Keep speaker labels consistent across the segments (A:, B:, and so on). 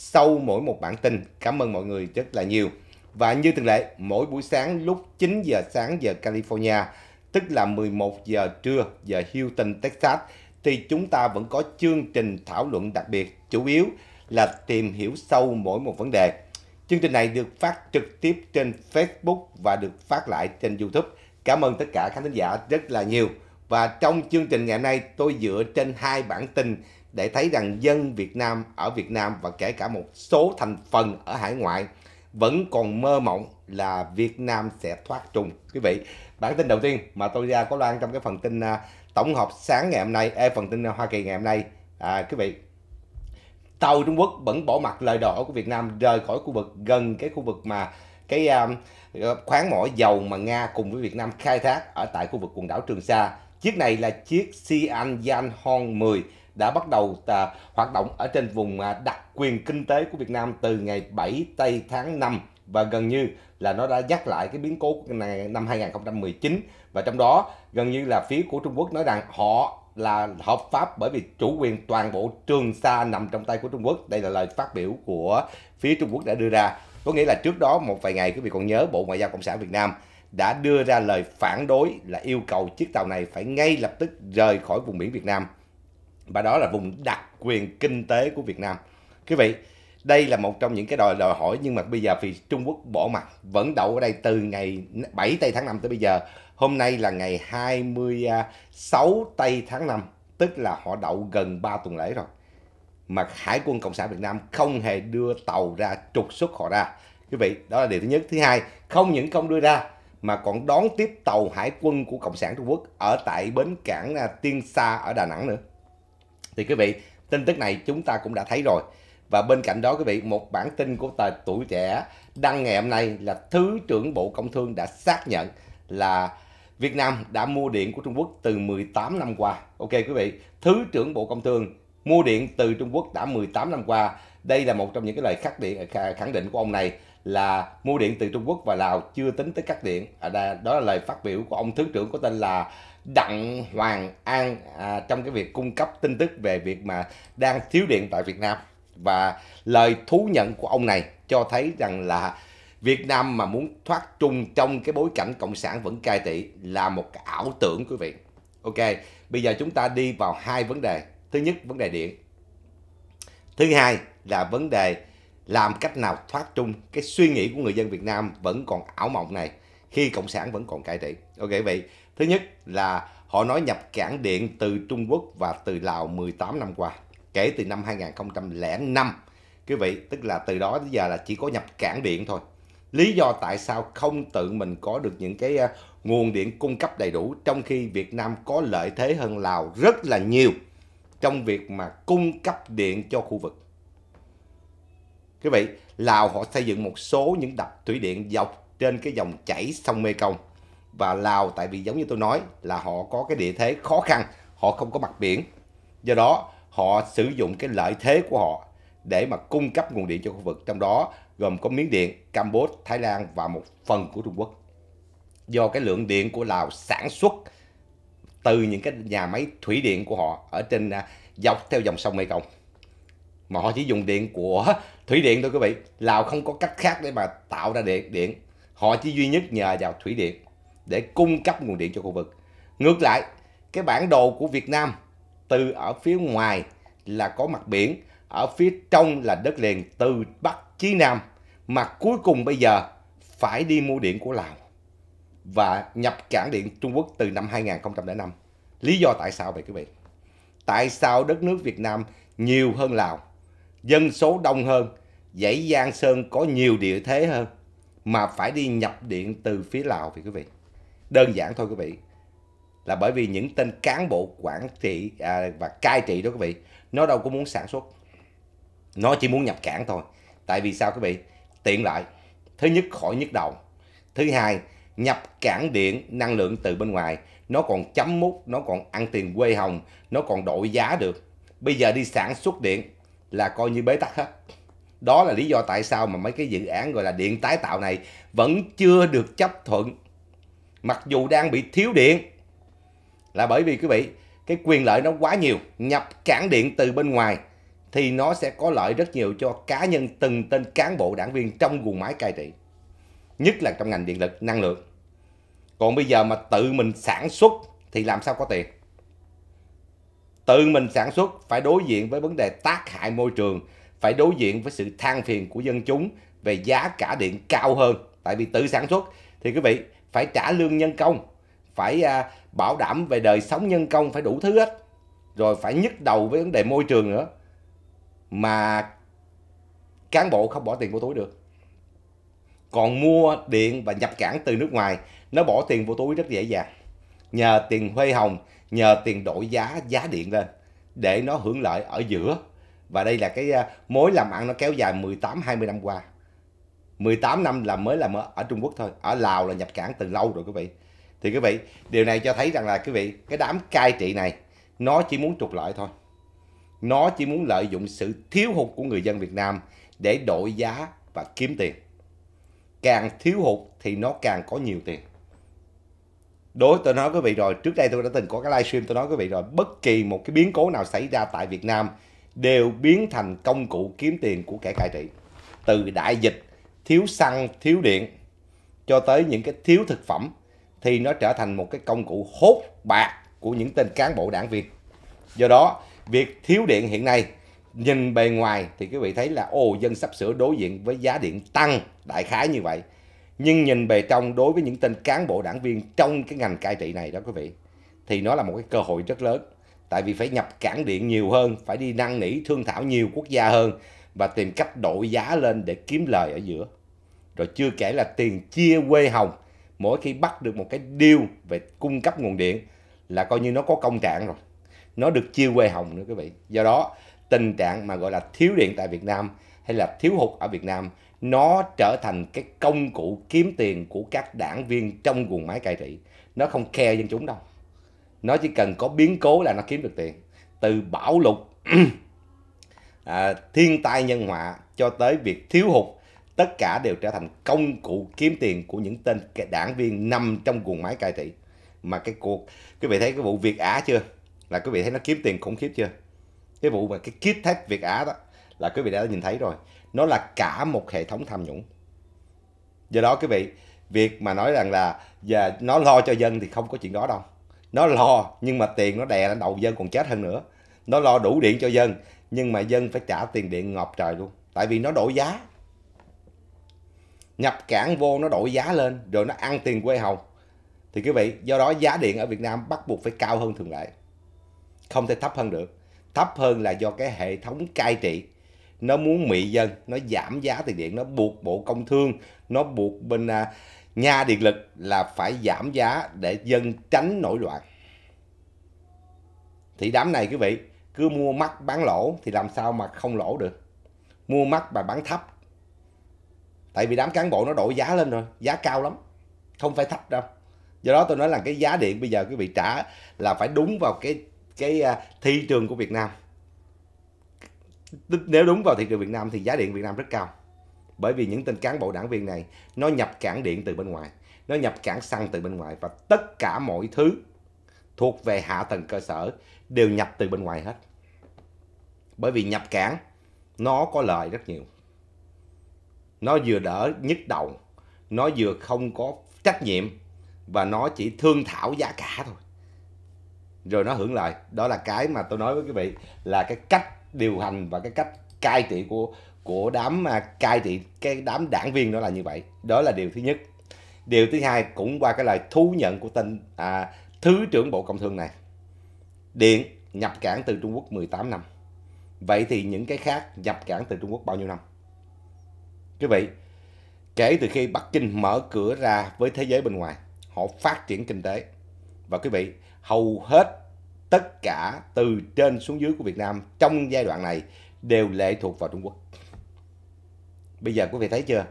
A: sau mỗi một bản tin. Cảm ơn mọi người rất là nhiều. Và như thường lệ, mỗi buổi sáng lúc 9 giờ sáng giờ California, tức là 11 giờ trưa giờ Houston, Texas, thì chúng ta vẫn có chương trình thảo luận đặc biệt, chủ yếu là tìm hiểu sâu mỗi một vấn đề. Chương trình này được phát trực tiếp trên Facebook và được phát lại trên YouTube. Cảm ơn tất cả khán giả rất là nhiều. Và trong chương trình ngày nay, tôi dựa trên hai bản tin để thấy rằng dân Việt Nam ở Việt Nam và kể cả một số thành phần ở hải ngoại vẫn còn mơ mộng là Việt Nam sẽ thoát trùng. Quý vị, bản tin đầu tiên mà tôi ra có loan trong cái phần tin à, tổng hợp sáng ngày hôm nay, e phần tin à, Hoa Kỳ ngày hôm nay. À, quý vị, tàu Trung Quốc vẫn bỏ mặt lời đổ của Việt Nam rời khỏi khu vực gần cái khu vực mà cái à, khoáng mỏ dầu mà Nga cùng với Việt Nam khai thác ở tại khu vực quần đảo Trường Sa. Chiếc này là chiếc Xi'an Yanhong 10 đã bắt đầu à, hoạt động ở trên vùng à, đặc quyền kinh tế của Việt Nam từ ngày 7 tây tháng 5 và gần như là nó đã nhắc lại cái biến cố này năm 2019 và trong đó gần như là phía của Trung Quốc nói rằng họ là hợp pháp bởi vì chủ quyền toàn bộ Trường Sa nằm trong tay của Trung Quốc. Đây là lời phát biểu của phía Trung Quốc đã đưa ra. Có nghĩa là trước đó một vài ngày quý vị còn nhớ Bộ Ngoại giao Cộng sản Việt Nam đã đưa ra lời phản đối là yêu cầu chiếc tàu này phải ngay lập tức rời khỏi vùng biển Việt Nam và đó là vùng đặc quyền kinh tế của Việt Nam. Quý vị, đây là một trong những cái đòi đòi hỏi nhưng mà bây giờ vì Trung Quốc bỏ mặt vẫn đậu ở đây từ ngày 7 tây tháng 5 tới bây giờ. Hôm nay là ngày 26 tây tháng 5, tức là họ đậu gần 3 tuần lễ rồi. Mà Hải quân Cộng sản Việt Nam không hề đưa tàu ra trục xuất họ ra. Quý vị, đó là điều thứ nhất. Thứ hai, không những không đưa ra mà còn đón tiếp tàu hải quân của Cộng sản Trung Quốc ở tại bến cảng à, Tiên Sa ở Đà Nẵng nữa thì quý vị tin tức này chúng ta cũng đã thấy rồi và bên cạnh đó quý vị một bản tin của tờ tuổi trẻ đăng ngày hôm nay là thứ trưởng bộ công thương đã xác nhận là Việt Nam đã mua điện của Trung Quốc từ 18 năm qua. Ok quý vị, Thứ trưởng Bộ Công Thương mua điện từ Trung Quốc đã 18 năm qua. Đây là một trong những cái lời khắc điện khẳng định của ông này là mua điện từ Trung Quốc và Lào chưa tính tới cắt điện. À, đó là lời phát biểu của ông Thứ trưởng có tên là Đặng Hoàng An à, trong cái việc cung cấp tin tức về việc mà đang thiếu điện tại Việt Nam và lời thú nhận của ông này cho thấy rằng là Việt Nam mà muốn thoát trung trong cái bối cảnh cộng sản vẫn cai trị là một cái ảo tưởng quý vị. Ok, bây giờ chúng ta đi vào hai vấn đề. Thứ nhất vấn đề điện. Thứ hai là vấn đề làm cách nào thoát trung cái suy nghĩ của người dân Việt Nam vẫn còn ảo mộng này khi cộng sản vẫn còn cai trị. Ok quý vị, Thứ nhất là họ nói nhập cảng điện từ Trung Quốc và từ Lào 18 năm qua, kể từ năm 2005. Quý vị, tức là từ đó tới giờ là chỉ có nhập cảng điện thôi. Lý do tại sao không tự mình có được những cái à, nguồn điện cung cấp đầy đủ trong khi Việt Nam có lợi thế hơn Lào rất là nhiều trong việc mà cung cấp điện cho khu vực. Quý vị, Lào họ xây dựng một số những đập thủy điện dọc trên cái dòng chảy sông Mekong và Lào tại vì giống như tôi nói là họ có cái địa thế khó khăn, họ không có mặt biển. Do đó họ sử dụng cái lợi thế của họ để mà cung cấp nguồn điện cho khu vực trong đó gồm có Miến Điện, Campuchia, Thái Lan và một phần của Trung Quốc. Do cái lượng điện của Lào sản xuất từ những cái nhà máy thủy điện của họ ở trên à, dọc theo dòng sông Mekong mà họ chỉ dùng điện của thủy điện thôi quý vị Lào không có cách khác để mà tạo ra điện điện họ chỉ duy nhất nhờ vào thủy điện để cung cấp nguồn điện cho khu vực. Ngược lại, cái bản đồ của Việt Nam từ ở phía ngoài là có mặt biển, ở phía trong là đất liền từ Bắc chí Nam mà cuối cùng bây giờ phải đi mua điện của Lào và nhập cảng điện Trung Quốc từ năm 2005. Lý do tại sao vậy quý vị? Tại sao đất nước Việt Nam nhiều hơn Lào, dân số đông hơn, dãy Giang Sơn có nhiều địa thế hơn mà phải đi nhập điện từ phía Lào vậy quý vị? đơn giản thôi quý vị là bởi vì những tên cán bộ quản trị à, và cai trị đó quý vị nó đâu có muốn sản xuất nó chỉ muốn nhập cảng thôi tại vì sao quý vị tiện lợi thứ nhất khỏi nhức đầu thứ hai nhập cảng điện năng lượng từ bên ngoài nó còn chấm mút nó còn ăn tiền quê hồng nó còn đổi giá được bây giờ đi sản xuất điện là coi như bế tắc hết đó là lý do tại sao mà mấy cái dự án gọi là điện tái tạo này vẫn chưa được chấp thuận mặc dù đang bị thiếu điện là bởi vì quý vị cái quyền lợi nó quá nhiều nhập cản điện từ bên ngoài thì nó sẽ có lợi rất nhiều cho cá nhân từng tên cán bộ đảng viên trong guồng máy cai trị nhất là trong ngành điện lực năng lượng còn bây giờ mà tự mình sản xuất thì làm sao có tiền tự mình sản xuất phải đối diện với vấn đề tác hại môi trường phải đối diện với sự than phiền của dân chúng về giá cả điện cao hơn tại vì tự sản xuất thì quý vị phải trả lương nhân công, phải à, bảo đảm về đời sống nhân công, phải đủ thứ hết. Rồi phải nhức đầu với vấn đề môi trường nữa. Mà cán bộ không bỏ tiền vô túi được. Còn mua điện và nhập cảng từ nước ngoài, nó bỏ tiền vô túi rất dễ dàng. Nhờ tiền huê hồng, nhờ tiền đổi giá giá điện lên để nó hưởng lợi ở giữa. Và đây là cái à, mối làm ăn nó kéo dài 18-20 năm qua. 18 năm là mới làm ở, Trung Quốc thôi ở Lào là nhập cảng từ lâu rồi quý vị thì quý vị điều này cho thấy rằng là quý vị cái đám cai trị này nó chỉ muốn trục lợi thôi nó chỉ muốn lợi dụng sự thiếu hụt của người dân Việt Nam để đổi giá và kiếm tiền càng thiếu hụt thì nó càng có nhiều tiền đối tôi nói quý vị rồi trước đây tôi đã từng có cái livestream tôi nói quý vị rồi bất kỳ một cái biến cố nào xảy ra tại Việt Nam đều biến thành công cụ kiếm tiền của kẻ cai trị từ đại dịch thiếu xăng, thiếu điện cho tới những cái thiếu thực phẩm thì nó trở thành một cái công cụ hốt bạc của những tên cán bộ đảng viên. Do đó, việc thiếu điện hiện nay nhìn bề ngoài thì quý vị thấy là ồ dân sắp sửa đối diện với giá điện tăng đại khái như vậy. Nhưng nhìn bề trong đối với những tên cán bộ đảng viên trong cái ngành cai trị này đó quý vị thì nó là một cái cơ hội rất lớn. Tại vì phải nhập cảng điện nhiều hơn, phải đi năn nỉ thương thảo nhiều quốc gia hơn và tìm cách đội giá lên để kiếm lời ở giữa rồi chưa kể là tiền chia quê hồng mỗi khi bắt được một cái deal về cung cấp nguồn điện là coi như nó có công trạng rồi nó được chia quê hồng nữa quý vị do đó tình trạng mà gọi là thiếu điện tại Việt Nam hay là thiếu hụt ở Việt Nam nó trở thành cái công cụ kiếm tiền của các đảng viên trong quần máy cai trị nó không khe dân chúng đâu nó chỉ cần có biến cố là nó kiếm được tiền từ bão lụt à, thiên tai nhân họa cho tới việc thiếu hụt tất cả đều trở thành công cụ kiếm tiền của những tên đảng viên nằm trong guồng máy cai trị mà cái cuộc quý vị thấy cái vụ việt á chưa là quý vị thấy nó kiếm tiền khủng khiếp chưa cái vụ mà cái kit thép việt á đó là quý vị đã nhìn thấy rồi nó là cả một hệ thống tham nhũng do đó quý vị việc mà nói rằng là và nó lo cho dân thì không có chuyện đó đâu nó lo nhưng mà tiền nó đè lên đầu dân còn chết hơn nữa nó lo đủ điện cho dân nhưng mà dân phải trả tiền điện ngọt trời luôn tại vì nó đổi giá nhập cảng vô nó đổi giá lên rồi nó ăn tiền quê hồng thì quý vị do đó giá điện ở Việt Nam bắt buộc phải cao hơn thường lệ không thể thấp hơn được thấp hơn là do cái hệ thống cai trị nó muốn mị dân nó giảm giá tiền điện nó buộc bộ công thương nó buộc bên nhà điện lực là phải giảm giá để dân tránh nổi loạn thì đám này quý vị cứ mua mắc bán lỗ thì làm sao mà không lỗ được mua mắc mà bán thấp tại vì đám cán bộ nó đội giá lên rồi giá cao lắm không phải thấp đâu do đó tôi nói là cái giá điện bây giờ quý vị trả là phải đúng vào cái cái à, thị trường của Việt Nam nếu đúng vào thị trường Việt Nam thì giá điện Việt Nam rất cao bởi vì những tên cán bộ đảng viên này nó nhập cản điện từ bên ngoài nó nhập cản xăng từ bên ngoài và tất cả mọi thứ thuộc về hạ tầng cơ sở đều nhập từ bên ngoài hết bởi vì nhập cản nó có lợi rất nhiều nó vừa đỡ nhức đầu nó vừa không có trách nhiệm và nó chỉ thương thảo giá cả thôi rồi nó hưởng lợi đó là cái mà tôi nói với quý vị là cái cách điều hành và cái cách cai trị của của đám mà cai trị cái đám đảng viên đó là như vậy đó là điều thứ nhất điều thứ hai cũng qua cái lời thú nhận của tên à, thứ trưởng bộ công thương này điện nhập cảng từ trung quốc 18 năm vậy thì những cái khác nhập cảng từ trung quốc bao nhiêu năm Quý vị, kể từ khi Bắc Kinh mở cửa ra với thế giới bên ngoài, họ phát triển kinh tế. Và quý vị, hầu hết tất cả từ trên xuống dưới của Việt Nam trong giai đoạn này đều lệ thuộc vào Trung Quốc. Bây giờ quý vị thấy chưa?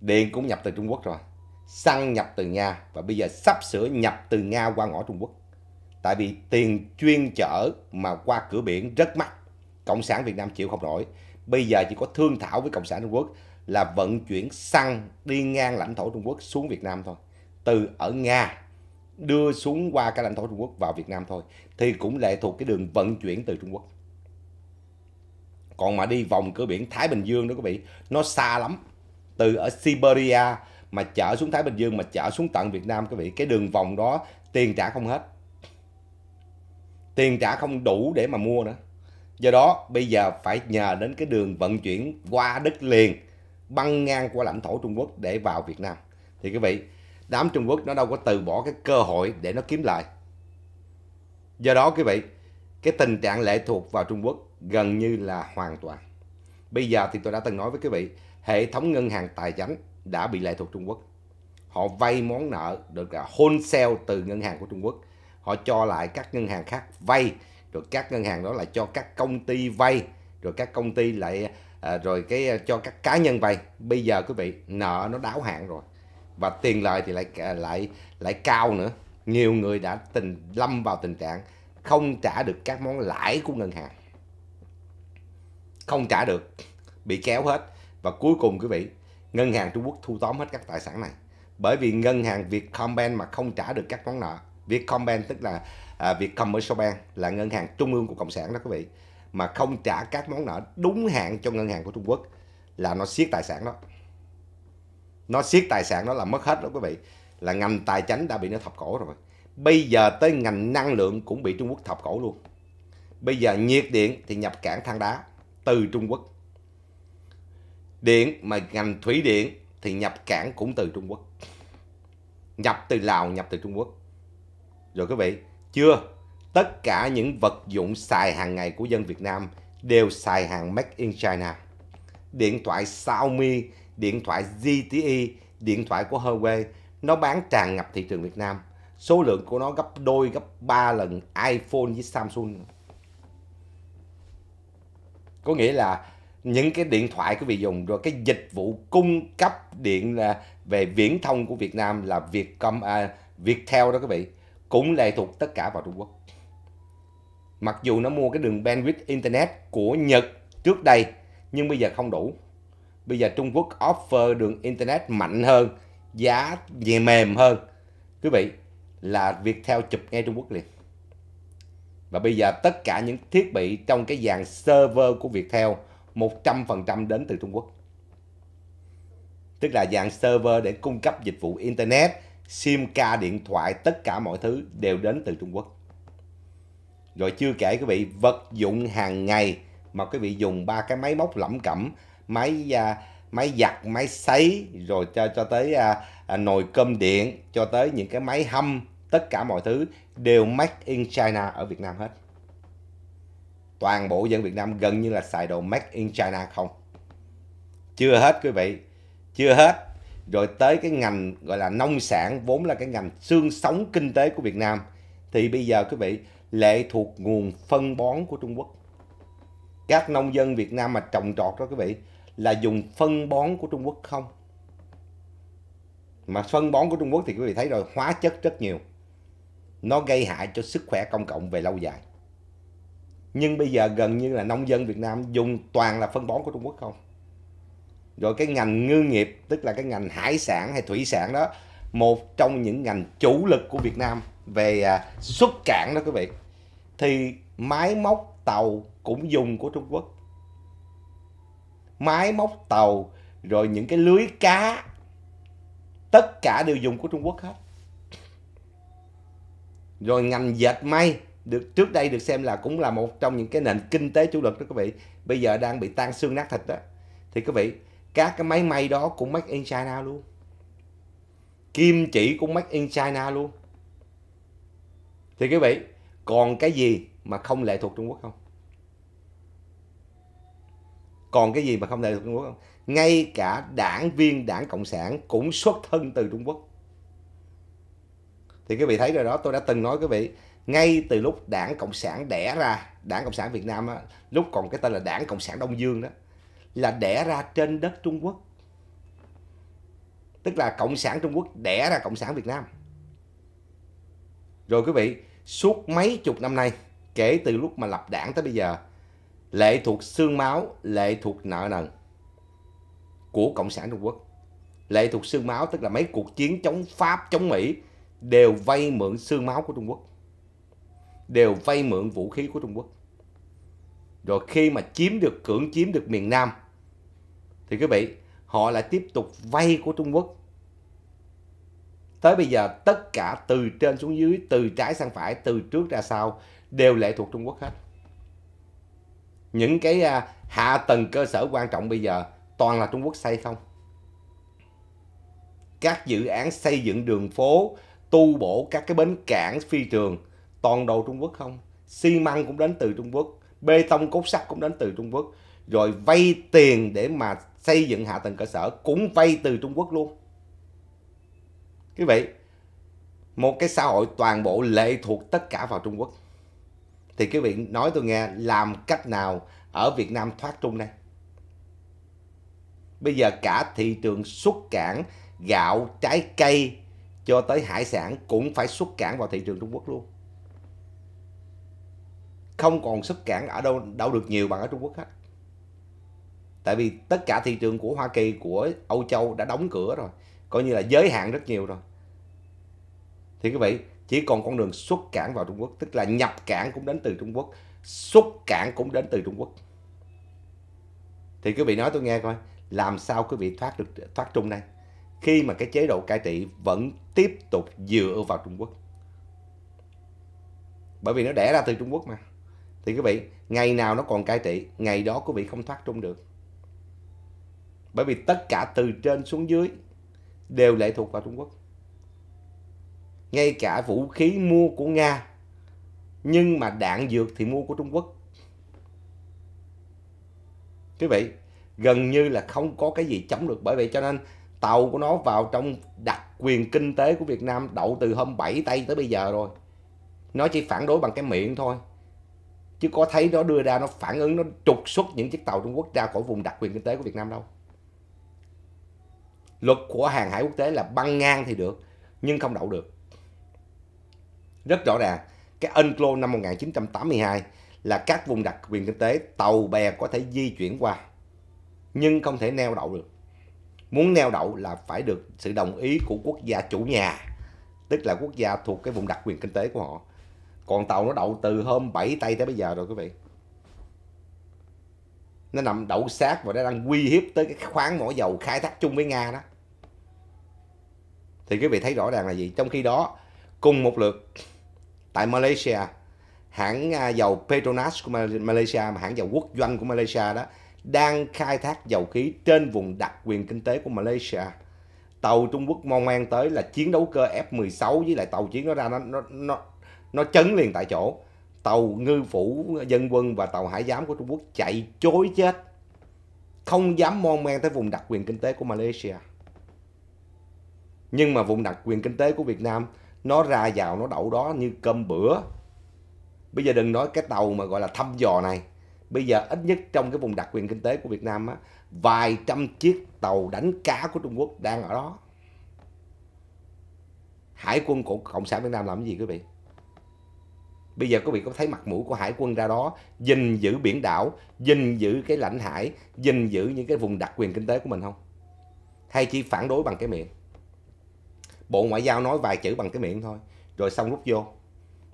A: Điện cũng nhập từ Trung Quốc rồi. Xăng nhập từ Nga và bây giờ sắp sửa nhập từ Nga qua ngõ Trung Quốc. Tại vì tiền chuyên chở mà qua cửa biển rất mắc. Cộng sản Việt Nam chịu không nổi. Bây giờ chỉ có thương thảo với Cộng sản Trung Quốc là vận chuyển xăng đi ngang lãnh thổ Trung Quốc xuống Việt Nam thôi. Từ ở Nga đưa xuống qua cái lãnh thổ Trung Quốc vào Việt Nam thôi thì cũng lệ thuộc cái đường vận chuyển từ Trung Quốc. Còn mà đi vòng cửa biển Thái Bình Dương đó quý vị, nó xa lắm. Từ ở Siberia mà chở xuống Thái Bình Dương mà chở xuống tận Việt Nam quý vị, cái đường vòng đó tiền trả không hết. Tiền trả không đủ để mà mua nữa. Do đó bây giờ phải nhờ đến cái đường vận chuyển qua đất liền băng ngang qua lãnh thổ Trung Quốc để vào Việt Nam thì quý vị đám Trung Quốc nó đâu có từ bỏ cái cơ hội để nó kiếm lại do đó quý vị cái tình trạng lệ thuộc vào Trung Quốc gần như là hoàn toàn bây giờ thì tôi đã từng nói với quý vị hệ thống ngân hàng tài chính đã bị lệ thuộc Trung Quốc họ vay món nợ được là wholesale từ ngân hàng của Trung Quốc họ cho lại các ngân hàng khác vay rồi các ngân hàng đó là cho các công ty vay rồi các công ty lại à, rồi cái à, cho các cá nhân vay bây giờ quý vị nợ nó đáo hạn rồi và tiền lời thì lại à, lại lại cao nữa nhiều người đã tình lâm vào tình trạng không trả được các món lãi của ngân hàng không trả được bị kéo hết và cuối cùng quý vị ngân hàng Trung Quốc thu tóm hết các tài sản này bởi vì ngân hàng Vietcombank mà không trả được các món nợ Vietcombank tức là à, Vietcommercial Bank là ngân hàng trung ương của cộng sản đó quý vị mà không trả các món nợ đúng hạn cho ngân hàng của Trung Quốc là nó siết tài sản đó. Nó siết tài sản đó là mất hết đó quý vị. Là ngành tài chính đã bị nó thập cổ rồi. Bây giờ tới ngành năng lượng cũng bị Trung Quốc thập cổ luôn. Bây giờ nhiệt điện thì nhập cảng than đá từ Trung Quốc. Điện mà ngành thủy điện thì nhập cảng cũng từ Trung Quốc. Nhập từ Lào, nhập từ Trung Quốc. Rồi quý vị, chưa tất cả những vật dụng xài hàng ngày của dân Việt Nam đều xài hàng Made in China. Điện thoại Xiaomi, điện thoại ZTE, điện thoại của Huawei, nó bán tràn ngập thị trường Việt Nam. Số lượng của nó gấp đôi, gấp ba lần iPhone với Samsung. Có nghĩa là những cái điện thoại quý vị dùng rồi cái dịch vụ cung cấp điện là về viễn thông của Việt Nam là Vietcom, à, Viettel đó quý vị cũng lệ thuộc tất cả vào Trung Quốc. Mặc dù nó mua cái đường bandwidth internet của Nhật trước đây nhưng bây giờ không đủ. Bây giờ Trung Quốc offer đường internet mạnh hơn, giá về mềm hơn. Quý vị là việc theo chụp ngay Trung Quốc liền. Và bây giờ tất cả những thiết bị trong cái dàn server của Viettel 100% đến từ Trung Quốc. Tức là dàn server để cung cấp dịch vụ Internet, SIM card, điện thoại, tất cả mọi thứ đều đến từ Trung Quốc. Rồi chưa kể quý vị vật dụng hàng ngày mà quý vị dùng ba cái máy móc lẩm cẩm, máy à, máy giặt, máy sấy rồi cho cho tới à, à, nồi cơm điện, cho tới những cái máy hâm, tất cả mọi thứ đều made in China ở Việt Nam hết. Toàn bộ dân Việt Nam gần như là xài đồ made in China không. Chưa hết quý vị, chưa hết. Rồi tới cái ngành gọi là nông sản vốn là cái ngành xương sống kinh tế của Việt Nam thì bây giờ quý vị lệ thuộc nguồn phân bón của Trung Quốc. Các nông dân Việt Nam mà trồng trọt đó quý vị là dùng phân bón của Trung Quốc không. Mà phân bón của Trung Quốc thì quý vị thấy rồi hóa chất rất nhiều. Nó gây hại cho sức khỏe công cộng về lâu dài. Nhưng bây giờ gần như là nông dân Việt Nam dùng toàn là phân bón của Trung Quốc không. Rồi cái ngành ngư nghiệp tức là cái ngành hải sản hay thủy sản đó một trong những ngành chủ lực của Việt Nam về à, xuất cảng đó quý vị thì máy móc tàu cũng dùng của Trung Quốc máy móc tàu rồi những cái lưới cá tất cả đều dùng của Trung Quốc hết rồi ngành dệt may được trước đây được xem là cũng là một trong những cái nền kinh tế chủ lực đó quý vị bây giờ đang bị tan xương nát thịt đó thì quý vị các cái máy may đó cũng make in China luôn kim chỉ cũng make in China luôn thì quý vị còn cái gì mà không lệ thuộc Trung Quốc không còn cái gì mà không lệ thuộc Trung Quốc không ngay cả đảng viên đảng Cộng sản cũng xuất thân từ Trung Quốc thì quý vị thấy rồi đó tôi đã từng nói quý vị ngay từ lúc đảng cộng sản đẻ ra đảng cộng sản việt nam á, lúc còn cái tên là đảng cộng sản đông dương đó là đẻ ra trên đất trung quốc tức là cộng sản trung quốc đẻ ra cộng sản việt nam rồi quý vị, suốt mấy chục năm nay, kể từ lúc mà lập đảng tới bây giờ, lệ thuộc xương máu, lệ thuộc nợ nần của Cộng sản Trung Quốc. Lệ thuộc xương máu tức là mấy cuộc chiến chống Pháp, chống Mỹ đều vay mượn xương máu của Trung Quốc. Đều vay mượn vũ khí của Trung Quốc. Rồi khi mà chiếm được, cưỡng chiếm được miền Nam, thì quý vị, họ lại tiếp tục vay của Trung Quốc Tới bây giờ tất cả từ trên xuống dưới, từ trái sang phải, từ trước ra sau đều lệ thuộc Trung Quốc hết. Những cái à, hạ tầng cơ sở quan trọng bây giờ toàn là Trung Quốc xây không. Các dự án xây dựng đường phố, tu bổ các cái bến cảng phi trường toàn đồ Trung Quốc không. Xi măng cũng đến từ Trung Quốc, bê tông cốt sắt cũng đến từ Trung Quốc. Rồi vay tiền để mà xây dựng hạ tầng cơ sở cũng vay từ Trung Quốc luôn quý vị một cái xã hội toàn bộ lệ thuộc tất cả vào trung quốc thì quý vị nói tôi nghe làm cách nào ở việt nam thoát trung đây bây giờ cả thị trường xuất cảng gạo trái cây cho tới hải sản cũng phải xuất cảng vào thị trường trung quốc luôn không còn xuất cảng ở đâu đâu được nhiều bằng ở trung quốc hết tại vì tất cả thị trường của hoa kỳ của âu châu đã đóng cửa rồi coi như là giới hạn rất nhiều rồi thì quý vị chỉ còn con đường xuất cảng vào Trung Quốc tức là nhập cảng cũng đến từ Trung Quốc xuất cảng cũng đến từ Trung Quốc thì quý vị nói tôi nghe coi làm sao quý vị thoát được thoát trung đây khi mà cái chế độ cai trị vẫn tiếp tục dựa vào Trung Quốc bởi vì nó đẻ ra từ Trung Quốc mà thì quý vị ngày nào nó còn cai trị ngày đó quý vị không thoát trung được bởi vì tất cả từ trên xuống dưới đều lệ thuộc vào Trung Quốc. Ngay cả vũ khí mua của Nga, nhưng mà đạn dược thì mua của Trung Quốc. Quý vị, gần như là không có cái gì chống được. Bởi vậy cho nên tàu của nó vào trong đặc quyền kinh tế của Việt Nam đậu từ hôm 7 tây tới bây giờ rồi. Nó chỉ phản đối bằng cái miệng thôi. Chứ có thấy nó đưa ra nó phản ứng, nó trục xuất những chiếc tàu Trung Quốc ra khỏi vùng đặc quyền kinh tế của Việt Nam đâu luật của hàng hải quốc tế là băng ngang thì được nhưng không đậu được rất rõ ràng cái UNCLOS năm 1982 là các vùng đặc quyền kinh tế tàu bè có thể di chuyển qua nhưng không thể neo đậu được muốn neo đậu là phải được sự đồng ý của quốc gia chủ nhà tức là quốc gia thuộc cái vùng đặc quyền kinh tế của họ còn tàu nó đậu từ hôm 7 tây tới bây giờ rồi quý vị nó nằm đậu sát và nó đang uy hiếp tới cái khoáng mỏ dầu khai thác chung với nga đó thì quý vị thấy rõ ràng là gì trong khi đó cùng một lượt tại Malaysia hãng à, dầu Petronas của Malaysia mà hãng dầu quốc doanh của Malaysia đó đang khai thác dầu khí trên vùng đặc quyền kinh tế của Malaysia tàu Trung Quốc mong mang tới là chiến đấu cơ F-16 với lại tàu chiến nó ra nó nó nó nó chấn liền tại chỗ tàu ngư phủ dân quân và tàu hải giám của Trung Quốc chạy chối chết không dám mon men tới vùng đặc quyền kinh tế của Malaysia nhưng mà vùng đặc quyền kinh tế của Việt Nam nó ra vào nó đậu đó như cơm bữa bây giờ đừng nói cái tàu mà gọi là thăm dò này bây giờ ít nhất trong cái vùng đặc quyền kinh tế của Việt Nam á vài trăm chiếc tàu đánh cá của Trung Quốc đang ở đó hải quân của cộng sản Việt Nam làm cái gì quý vị bây giờ quý vị có thấy mặt mũi của hải quân ra đó gìn giữ biển đảo gìn giữ cái lãnh hải gìn giữ những cái vùng đặc quyền kinh tế của mình không hay chỉ phản đối bằng cái miệng bộ ngoại giao nói vài chữ bằng cái miệng thôi rồi xong rút vô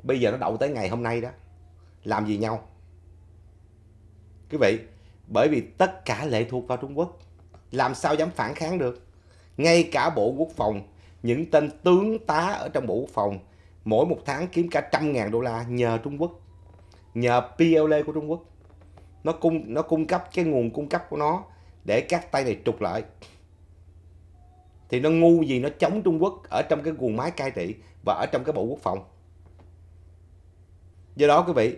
A: bây giờ nó đậu tới ngày hôm nay đó làm gì nhau quý vị bởi vì tất cả lệ thuộc vào trung quốc làm sao dám phản kháng được ngay cả bộ quốc phòng những tên tướng tá ở trong bộ quốc phòng mỗi một tháng kiếm cả trăm ngàn đô la nhờ trung quốc nhờ PLA của Trung Quốc nó cung nó cung cấp cái nguồn cung cấp của nó để các tay này trục lại thì nó ngu gì nó chống Trung Quốc ở trong cái guồng máy cai trị và ở trong cái bộ quốc phòng do đó quý vị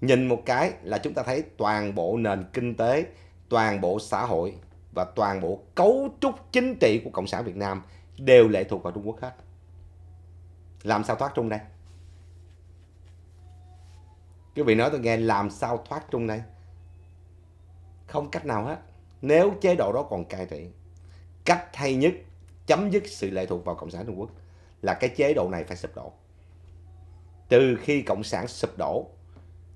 A: nhìn một cái là chúng ta thấy toàn bộ nền kinh tế toàn bộ xã hội và toàn bộ cấu trúc chính trị của cộng sản Việt Nam đều lệ thuộc vào Trung Quốc hết làm sao thoát trung đây quý vị nói tôi nghe làm sao thoát trung đây không cách nào hết nếu chế độ đó còn cai trị cách hay nhất chấm dứt sự lệ thuộc vào Cộng sản Trung Quốc là cái chế độ này phải sụp đổ. Từ khi Cộng sản sụp đổ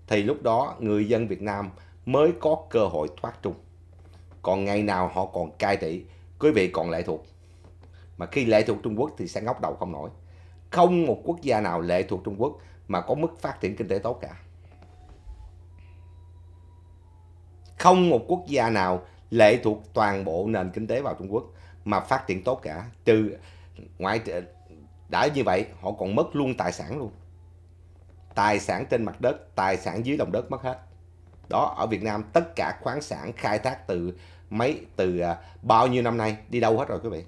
A: thì lúc đó người dân Việt Nam mới có cơ hội thoát trung. Còn ngày nào họ còn cai trị, quý vị còn lệ thuộc. Mà khi lệ thuộc Trung Quốc thì sẽ ngóc đầu không nổi. Không một quốc gia nào lệ thuộc Trung Quốc mà có mức phát triển kinh tế tốt cả. Không một quốc gia nào lệ thuộc toàn bộ nền kinh tế vào Trung Quốc mà phát triển tốt cả trừ ngoại đã như vậy họ còn mất luôn tài sản luôn tài sản trên mặt đất tài sản dưới lòng đất mất hết đó ở Việt Nam tất cả khoáng sản khai thác từ mấy từ à, bao nhiêu năm nay đi đâu hết rồi quý vị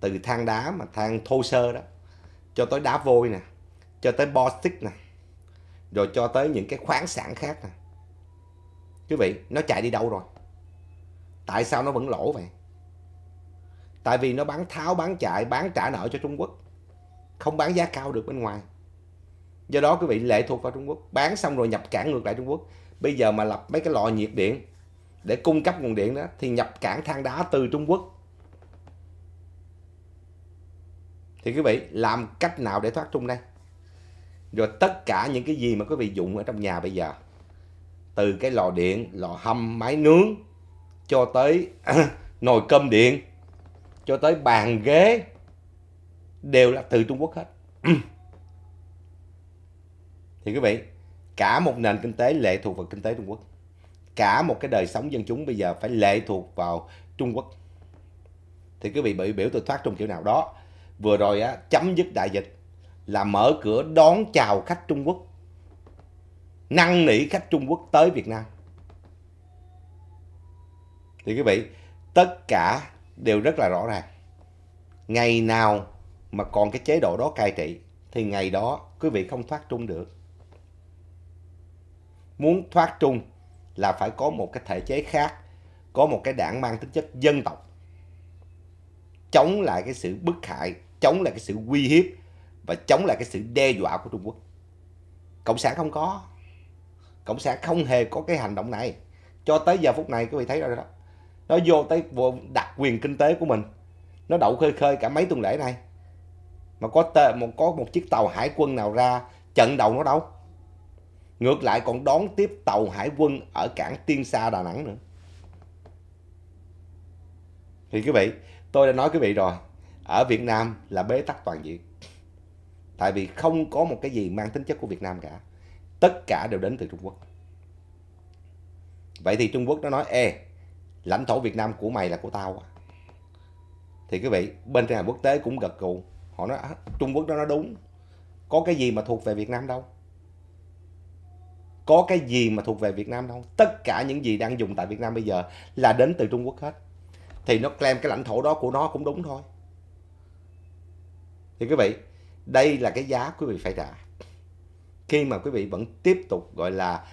A: từ than đá mà than thô sơ đó cho tới đá vôi nè cho tới bauxit nè rồi cho tới những cái khoáng sản khác nè quý vị nó chạy đi đâu rồi tại sao nó vẫn lỗ vậy tại vì nó bán tháo bán chạy bán trả nợ cho Trung Quốc không bán giá cao được bên ngoài do đó quý vị lệ thuộc vào Trung Quốc bán xong rồi nhập cảng ngược lại Trung Quốc bây giờ mà lập mấy cái lò nhiệt điện để cung cấp nguồn điện đó thì nhập cảng than đá từ Trung Quốc thì quý vị làm cách nào để thoát trung đây rồi tất cả những cái gì mà quý vị dùng ở trong nhà bây giờ từ cái lò điện lò hâm máy nướng cho tới nồi cơm điện cho tới bàn ghế đều là từ Trung Quốc hết. Thì quý vị, cả một nền kinh tế lệ thuộc vào kinh tế Trung Quốc. Cả một cái đời sống dân chúng bây giờ phải lệ thuộc vào Trung Quốc. Thì quý vị bị biểu tự thoát trong kiểu nào đó. Vừa rồi á, chấm dứt đại dịch là mở cửa đón chào khách Trung Quốc. Năng nỉ khách Trung Quốc tới Việt Nam. Thì quý vị, tất cả đều rất là rõ ràng. Ngày nào mà còn cái chế độ đó cai trị thì ngày đó quý vị không thoát trung được. Muốn thoát trung là phải có một cái thể chế khác, có một cái đảng mang tính chất dân tộc. Chống lại cái sự bức hại, chống lại cái sự uy hiếp và chống lại cái sự đe dọa của Trung Quốc. Cộng sản không có. Cộng sản không hề có cái hành động này. Cho tới giờ phút này quý vị thấy rồi đó nó vô tới đặt quyền kinh tế của mình nó đậu khơi khơi cả mấy tuần lễ này mà có tờ, một có một chiếc tàu hải quân nào ra trận đầu nó đâu ngược lại còn đón tiếp tàu hải quân ở cảng tiên sa đà nẵng nữa thì quý vị tôi đã nói quý vị rồi ở việt nam là bế tắc toàn diện tại vì không có một cái gì mang tính chất của việt nam cả tất cả đều đến từ trung quốc vậy thì trung quốc nó nói e lãnh thổ Việt Nam của mày là của tao à. thì quý vị bên trên Hàn Quốc tế cũng gật gù họ nói à, Trung Quốc đó nó đúng có cái gì mà thuộc về Việt Nam đâu có cái gì mà thuộc về Việt Nam đâu tất cả những gì đang dùng tại Việt Nam bây giờ là đến từ Trung Quốc hết thì nó claim cái lãnh thổ đó của nó cũng đúng thôi thì quý vị đây là cái giá quý vị phải trả khi mà quý vị vẫn tiếp tục gọi là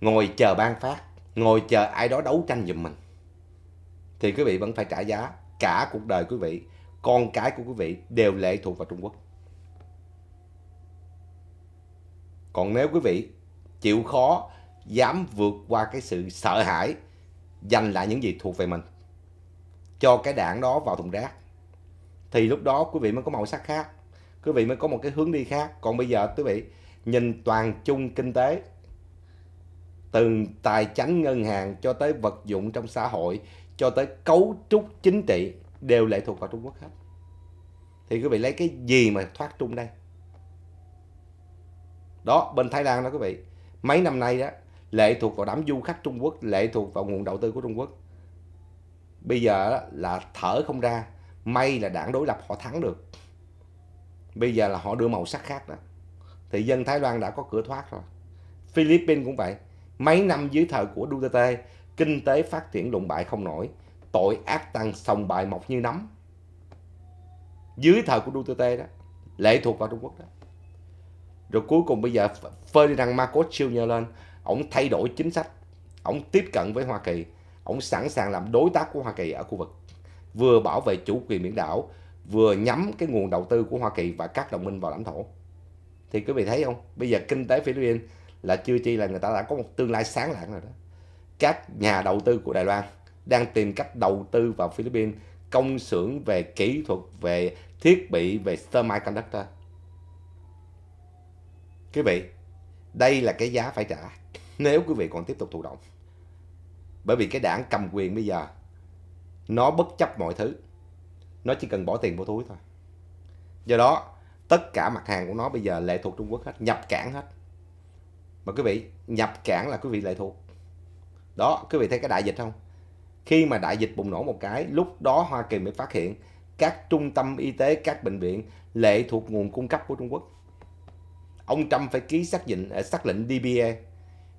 A: ngồi chờ ban phát ngồi chờ ai đó đấu tranh giùm mình thì quý vị vẫn phải trả giá cả cuộc đời quý vị con cái của quý vị đều lệ thuộc vào Trung Quốc còn nếu quý vị chịu khó dám vượt qua cái sự sợ hãi giành lại những gì thuộc về mình cho cái đạn đó vào thùng rác thì lúc đó quý vị mới có màu sắc khác quý vị mới có một cái hướng đi khác còn bây giờ quý vị nhìn toàn chung kinh tế từ tài chánh ngân hàng cho tới vật dụng trong xã hội cho tới cấu trúc chính trị đều lệ thuộc vào Trung Quốc hết. Thì quý vị lấy cái gì mà thoát Trung đây? Đó, bên Thái Lan đó quý vị. Mấy năm nay đó, lệ thuộc vào đám du khách Trung Quốc, lệ thuộc vào nguồn đầu tư của Trung Quốc. Bây giờ đó, là thở không ra, may là đảng đối lập họ thắng được. Bây giờ là họ đưa màu sắc khác đó. Thì dân Thái Lan đã có cửa thoát rồi. Philippines cũng vậy. Mấy năm dưới thời của Duterte kinh tế phát triển lụng bại không nổi, tội ác tăng sòng bài mọc như nấm. Dưới thời của Duterte đó, lệ thuộc vào Trung Quốc đó. Rồi cuối cùng bây giờ Ferdinand Marcos Jr. lên, ông thay đổi chính sách, ông tiếp cận với Hoa Kỳ, ông sẵn sàng làm đối tác của Hoa Kỳ ở khu vực, vừa bảo vệ chủ quyền biển đảo, vừa nhắm cái nguồn đầu tư của Hoa Kỳ và các đồng minh vào lãnh thổ. Thì quý vị thấy không? Bây giờ kinh tế Philippines là chưa chi là người ta đã có một tương lai sáng lạng rồi đó các nhà đầu tư của Đài Loan đang tìm cách đầu tư vào Philippines công xưởng về kỹ thuật, về thiết bị, về semiconductor. Quý vị, đây là cái giá phải trả nếu quý vị còn tiếp tục thụ động. Bởi vì cái đảng cầm quyền bây giờ nó bất chấp mọi thứ. Nó chỉ cần bỏ tiền vô túi thôi. Do đó, tất cả mặt hàng của nó bây giờ lệ thuộc Trung Quốc hết, nhập cản hết. Mà quý vị, nhập cản là quý vị lệ thuộc đó quý vị thấy cái đại dịch không khi mà đại dịch bùng nổ một cái lúc đó Hoa Kỳ mới phát hiện các trung tâm y tế các bệnh viện lệ thuộc nguồn cung cấp của Trung Quốc ông Trump phải ký xác định à, xác lệnh DBA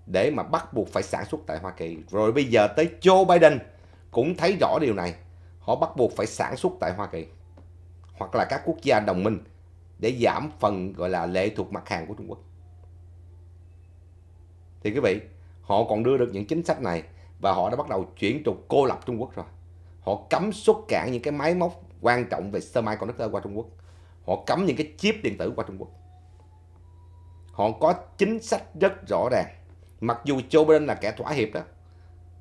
A: để mà bắt buộc phải sản xuất tại Hoa Kỳ rồi bây giờ tới Joe Biden cũng thấy rõ điều này họ bắt buộc phải sản xuất tại Hoa Kỳ hoặc là các quốc gia đồng minh để giảm phần gọi là lệ thuộc mặt hàng của Trung Quốc thì quý vị họ còn đưa được những chính sách này và họ đã bắt đầu chuyển trục cô lập Trung Quốc rồi. Họ cấm xuất cản những cái máy móc quan trọng về semiconductor qua Trung Quốc. Họ cấm những cái chip điện tử qua Trung Quốc. Họ có chính sách rất rõ ràng. Mặc dù Joe Biden là kẻ thỏa hiệp đó,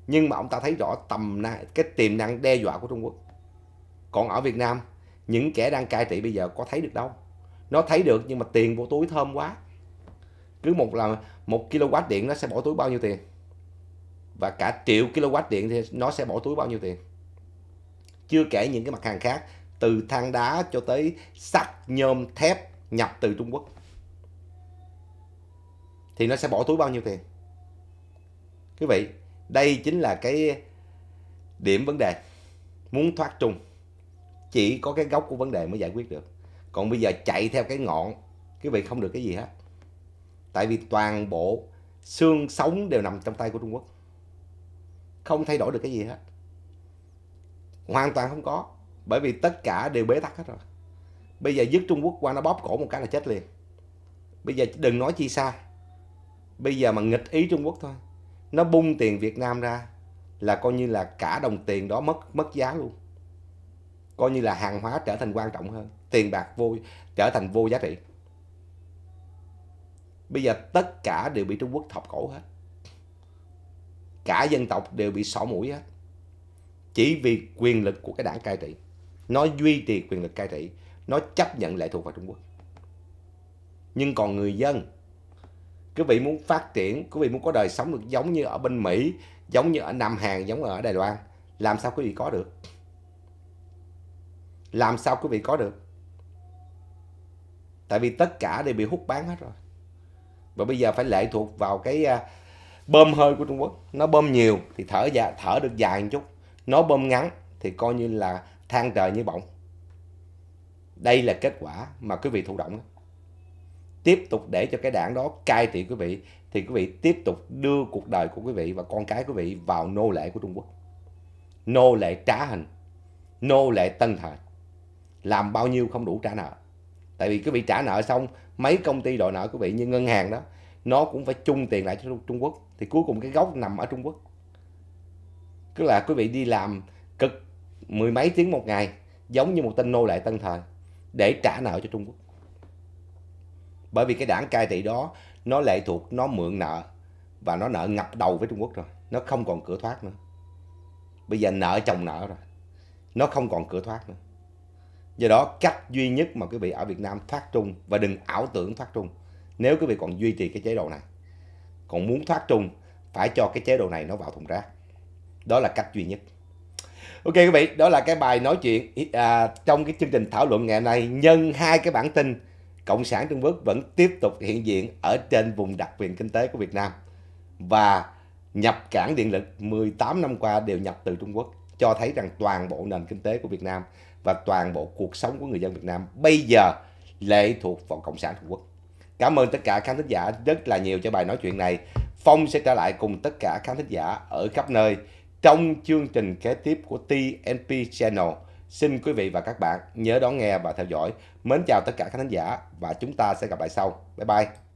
A: nhưng mà ông ta thấy rõ tầm năng, cái tiềm năng đe dọa của Trung Quốc. Còn ở Việt Nam, những kẻ đang cai trị bây giờ có thấy được đâu. Nó thấy được nhưng mà tiền vô túi thơm quá cứ một là một kW điện nó sẽ bỏ túi bao nhiêu tiền và cả triệu kW điện thì nó sẽ bỏ túi bao nhiêu tiền chưa kể những cái mặt hàng khác từ than đá cho tới sắt nhôm thép nhập từ Trung Quốc thì nó sẽ bỏ túi bao nhiêu tiền quý vị đây chính là cái điểm vấn đề muốn thoát trùng chỉ có cái gốc của vấn đề mới giải quyết được còn bây giờ chạy theo cái ngọn quý vị không được cái gì hết Tại vì toàn bộ xương sống đều nằm trong tay của Trung Quốc. Không thay đổi được cái gì hết. Hoàn toàn không có. Bởi vì tất cả đều bế tắc hết rồi. Bây giờ dứt Trung Quốc qua nó bóp cổ một cái là chết liền. Bây giờ đừng nói chi xa. Bây giờ mà nghịch ý Trung Quốc thôi. Nó bung tiền Việt Nam ra là coi như là cả đồng tiền đó mất mất giá luôn. Coi như là hàng hóa trở thành quan trọng hơn. Tiền bạc vô trở thành vô giá trị. Bây giờ tất cả đều bị Trung Quốc thọc cổ hết. Cả dân tộc đều bị sỏ mũi hết. Chỉ vì quyền lực của cái đảng cai trị. Nó duy trì quyền lực cai trị. Nó chấp nhận lệ thuộc vào Trung Quốc. Nhưng còn người dân, quý vị muốn phát triển, quý vị muốn có đời sống được giống như ở bên Mỹ, giống như ở Nam Hàn, giống như ở Đài Loan. Làm sao quý vị có được? Làm sao quý vị có được? Tại vì tất cả đều bị hút bán hết rồi và bây giờ phải lệ thuộc vào cái à, bơm hơi của Trung Quốc nó bơm nhiều thì thở dạ, thở được dài một chút nó bơm ngắn thì coi như là than trời như bọng đây là kết quả mà quý vị thụ động tiếp tục để cho cái đảng đó cai trị quý vị thì quý vị tiếp tục đưa cuộc đời của quý vị và con cái quý vị vào nô lệ của Trung Quốc nô lệ trá hình nô lệ tân thời làm bao nhiêu không đủ trả nợ tại vì quý vị trả nợ xong mấy công ty đòi nợ quý vị như ngân hàng đó nó cũng phải chung tiền lại cho Trung Quốc thì cuối cùng cái gốc nằm ở Trung Quốc tức là quý vị đi làm cực mười mấy tiếng một ngày giống như một tên nô lệ tân thời để trả nợ cho Trung Quốc bởi vì cái đảng cai trị đó nó lệ thuộc nó mượn nợ và nó nợ ngập đầu với Trung Quốc rồi nó không còn cửa thoát nữa bây giờ nợ chồng nợ rồi nó không còn cửa thoát nữa do đó cách duy nhất mà quý vị ở Việt Nam thoát trung và đừng ảo tưởng thoát trung nếu quý vị còn duy trì cái chế độ này còn muốn thoát trung phải cho cái chế độ này nó vào thùng rác đó là cách duy nhất ok quý vị đó là cái bài nói chuyện à, trong cái chương trình thảo luận ngày nay nhân hai cái bản tin cộng sản trung quốc vẫn tiếp tục hiện diện ở trên vùng đặc quyền kinh tế của việt nam và nhập cảng điện lực 18 năm qua đều nhập từ trung quốc cho thấy rằng toàn bộ nền kinh tế của việt nam và toàn bộ cuộc sống của người dân Việt Nam bây giờ lệ thuộc vào Cộng sản Trung Quốc. Cảm ơn tất cả khán thính giả rất là nhiều cho bài nói chuyện này. Phong sẽ trở lại cùng tất cả khán thính giả ở khắp nơi trong chương trình kế tiếp của TNP Channel. Xin quý vị và các bạn nhớ đón nghe và theo dõi. Mến chào tất cả khán thính giả và chúng ta sẽ gặp lại sau. Bye bye.